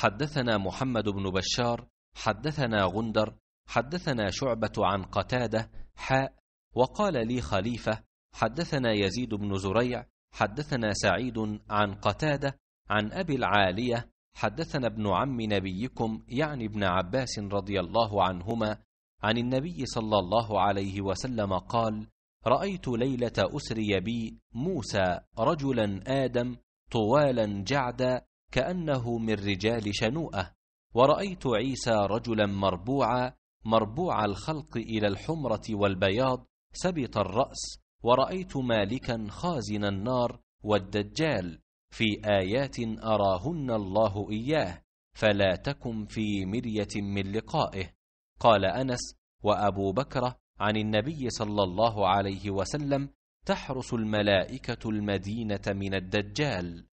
حدثنا محمد بن بشار حدثنا غندر حدثنا شعبة عن قتادة حاء وقال لي خليفة حدثنا يزيد بن زريع حدثنا سعيد عن قتادة عن أبي العالية حدثنا ابن عم نبيكم يعني ابن عباس رضي الله عنهما عن النبي صلى الله عليه وسلم قال رأيت ليلة أسري بي موسى رجلا آدم طوالا جعدا كأنه من رجال شنوءة ورأيت عيسى رجلا مربوعا مربوع الخلق إلى الحمرة والبياض سبط الرأس ورأيت مالكا خازن النار والدجال في آيات أراهن الله إياه فلا تكن في مرية من لقائه قال أنس وأبو بكر عن النبي صلى الله عليه وسلم تحرس الملائكة المدينة من الدجال